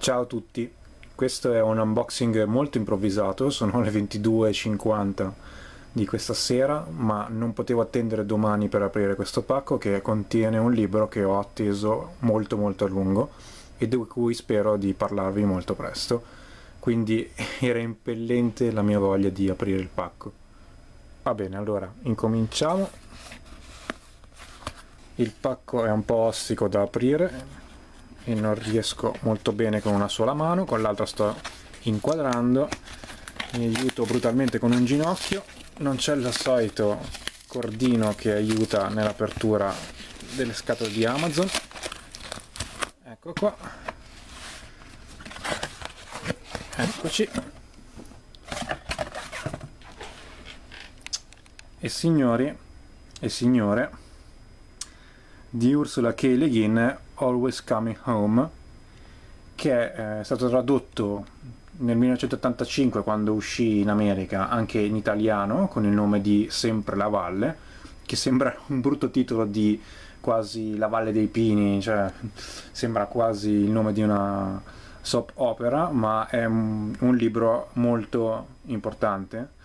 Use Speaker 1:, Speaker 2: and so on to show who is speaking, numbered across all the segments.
Speaker 1: Ciao a tutti, questo è un unboxing molto improvvisato, sono le 22.50 di questa sera, ma non potevo attendere domani per aprire questo pacco che contiene un libro che ho atteso molto molto a lungo e di cui spero di parlarvi molto presto, quindi era impellente la mia voglia di aprire il pacco. Va bene, allora incominciamo. Il pacco è un po' ostico da aprire, e non riesco molto bene con una sola mano, con l'altra sto inquadrando, mi aiuto brutalmente con un ginocchio, non c'è il solito cordino che aiuta nell'apertura delle scatole di Amazon, ecco qua, eccoci, e signori e signore di Ursula K. Le Guin Always Coming Home, che eh, è stato tradotto nel 1985 quando uscì in America anche in italiano con il nome di Sempre la Valle, che sembra un brutto titolo di quasi La Valle dei Pini, cioè sembra quasi il nome di una soap opera, ma è un, libro molto importante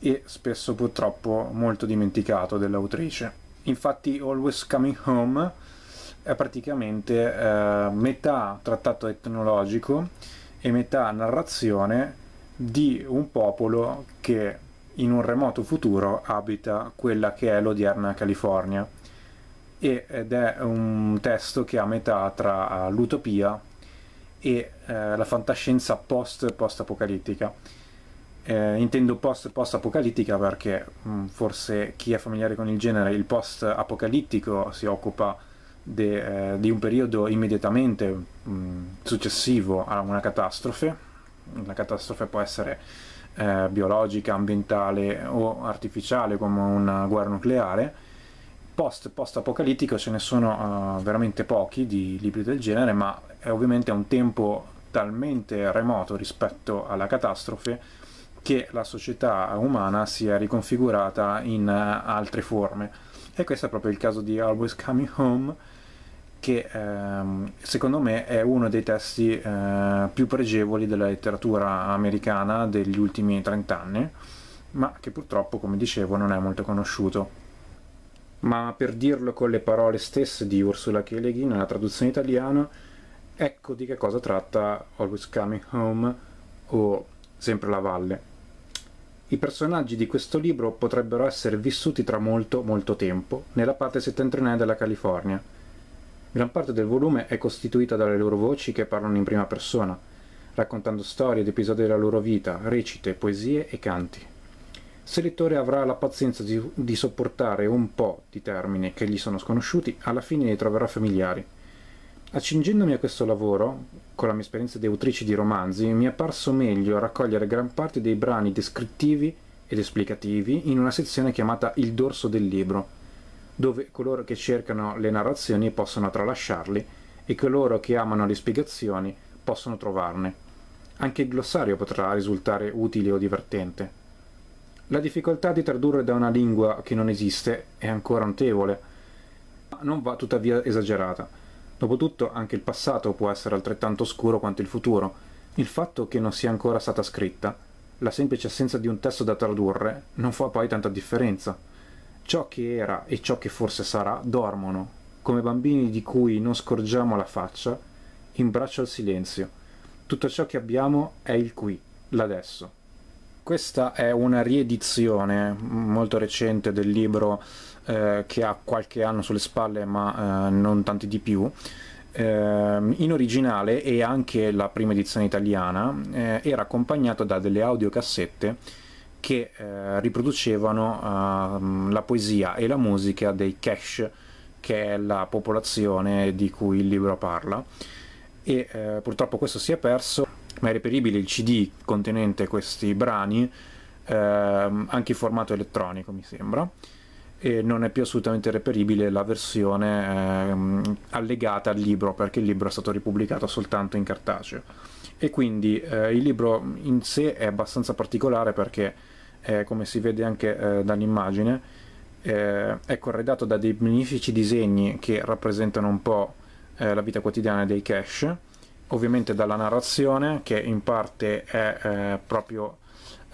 Speaker 1: e spesso purtroppo molto dimenticato dell'autrice. Infatti Always Coming Home è praticamente eh, metà trattato etnologico e metà narrazione di un popolo che in un remoto futuro abita quella che è l'odierna California ed è un testo che ha metà tra eh, l'utopia e eh, la fantascienza post-post apocalittica. Eh, intendo post-post apocalittica perché mh, mm, forse chi è familiare con il genere, il post apocalittico si occupa de, eh, di un periodo immediatamente mh, mm, successivo a una catastrofe, la catastrofe può essere eh, biologica, ambientale o artificiale come una guerra nucleare, post, post apocalittico ce ne sono uh, veramente pochi di libri del genere, ma è ovviamente un tempo talmente remoto rispetto alla catastrofe che la società umana si è riconfigurata in eh, altre forme e questo è proprio il caso di Always Coming Home, che ehm, secondo me è uno dei testi eh, più pregevoli della letteratura americana degli ultimi 30 anni, ma che purtroppo, come dicevo, non è molto conosciuto. Ma per dirlo con le parole stesse di Ursula K. Le nella traduzione italiana, ecco di che cosa tratta Always Coming Home o Sempre la Valle. I personaggi di questo libro potrebbero essere vissuti tra molto, molto tempo, nella parte settentrionale della California. Gran parte del volume è costituita dalle loro voci che parlano in prima persona, raccontando storie ed episodi della loro vita, recite, poesie e canti. Se il lettore avrà la pazienza di, di sopportare un po' di termini che gli sono sconosciuti, alla fine li troverà familiari. Accingendomi a questo lavoro, con la mia esperienza di autrice di romanzi, mi è parso meglio raccogliere gran parte dei brani descrittivi ed esplicativi in una sezione chiamata Il dorso del libro, dove coloro che cercano le narrazioni possono tralasciarli e coloro che amano le spiegazioni possono trovarne. Anche il glossario potrà risultare utile o divertente. La difficoltà di tradurre da una lingua che non esiste è ancora notevole, ma non va tuttavia esagerata Dopotutto anche il passato può essere altrettanto oscuro quanto il futuro. Il fatto che non sia ancora stata scritta, la semplice assenza di un testo da tradurre, non fa poi tanta differenza. Ciò che era e ciò che forse sarà dormono, come bambini di cui non scorgiamo la faccia, in braccio al silenzio. Tutto ciò che abbiamo è il qui, l'adesso. Questa è una riedizione molto recente del libro eh, che ha qualche anno sulle spalle ma eh, non tanti di più, ehm, in originale e anche la prima edizione italiana eh, era accompagnato da delle audiocassette che eh, riproducevano ehm, la poesia e la musica dei Cash, che è la popolazione di cui il libro parla. E eh, purtroppo questo si è perso, ma è reperibile il CD contenente questi brani, ehm, anche in formato elettronico mi sembra e non è più assolutamente reperibile la versione ehm, allegata al libro perché il libro è stato ripubblicato soltanto in cartaceo e quindi eh, il libro in sé è abbastanza particolare perché eh, come si vede anche eh, dall'immagine eh, è corredato da dei magnifici disegni che rappresentano un po' eh, la vita quotidiana dei cash ovviamente dalla narrazione che in parte è eh, proprio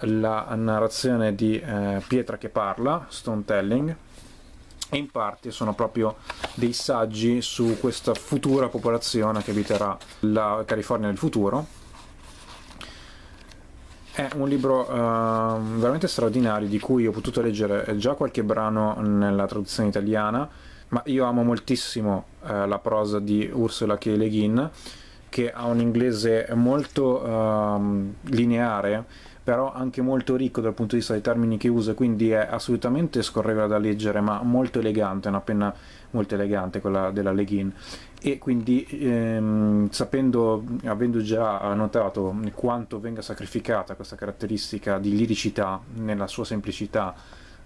Speaker 1: la narrazione di eh, Pietra che parla, Stone Telling, e in parte sono proprio dei saggi su questa futura popolazione che abiterà la California del futuro. È un libro eh, veramente straordinario di cui ho potuto leggere eh, già qualche brano nella traduzione italiana, ma io amo moltissimo eh, la prosa di Ursula K. Le Guin che ha un inglese molto um, lineare, però anche molto ricco dal punto di vista dei termini che usa, quindi è assolutamente scorrevole da leggere, ma molto elegante, una penna molto elegante quella della Leghin e quindi ehm, sapendo, avendo già notato quanto venga sacrificata questa caratteristica di liricità nella sua semplicità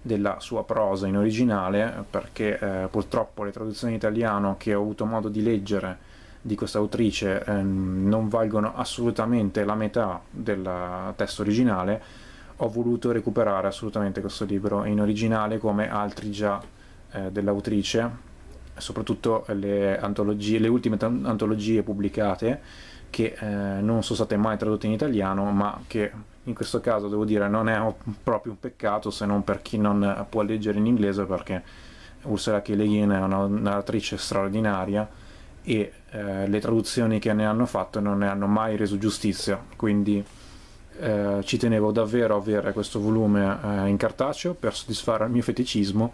Speaker 1: della sua prosa in originale, perché eh, purtroppo le traduzioni in italiano che ho avuto modo di leggere di questa autrice ehm, non valgono assolutamente la metà del testo originale, ho voluto recuperare assolutamente questo libro in originale come altri già eh, dell'autrice, soprattutto le, le ultime antologie pubblicate che eh, non sono state mai tradotte in italiano, ma che in questo caso devo dire non è proprio un peccato se non per chi non può leggere in inglese perché Ursula K. Le Guin è un'autrice straordinaria e eh, le traduzioni che ne hanno fatto non ne hanno mai reso giustizia, quindi eh, ci tenevo davvero a avere questo volume eh, in cartaceo per soddisfare il mio feticismo,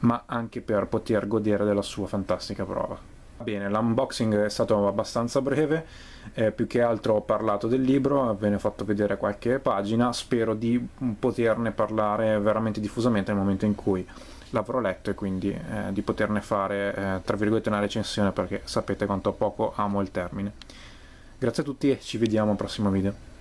Speaker 1: ma anche per poter godere della sua fantastica prova. Bene, l'unboxing è stato abbastanza breve, eh, più che altro ho parlato del libro, ve ne ho fatto vedere qualche pagina, spero di poterne parlare veramente diffusamente nel momento in cui l'avrò letto e quindi eh, di poterne fare eh, tra virgolette una recensione perché sapete quanto poco amo il termine. Grazie a tutti e ci vediamo al prossimo video.